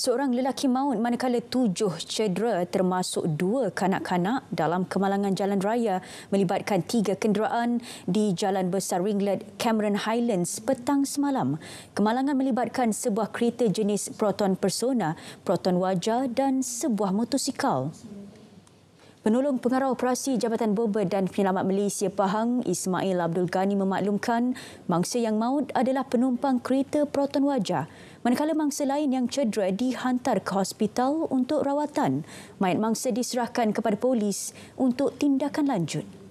Seorang lelaki maut manakala tujuh cedera termasuk dua kanak-kanak dalam kemalangan jalan raya melibatkan tiga kenderaan di Jalan Besar Ringlet Cameron Highlands petang semalam. Kemalangan melibatkan sebuah kereta jenis Proton Persona, Proton Wajah dan sebuah motosikal. Penolong Pengarah Operasi Jabatan Bomba dan Penyelamat Malaysia Pahang Ismail Abdul Ghani memaklumkan mangsa yang maut adalah penumpang kereta Proton Wajah. Manakala mangsa lain yang cedera dihantar ke hospital untuk rawatan, mayat mangsa diserahkan kepada polis untuk tindakan lanjut.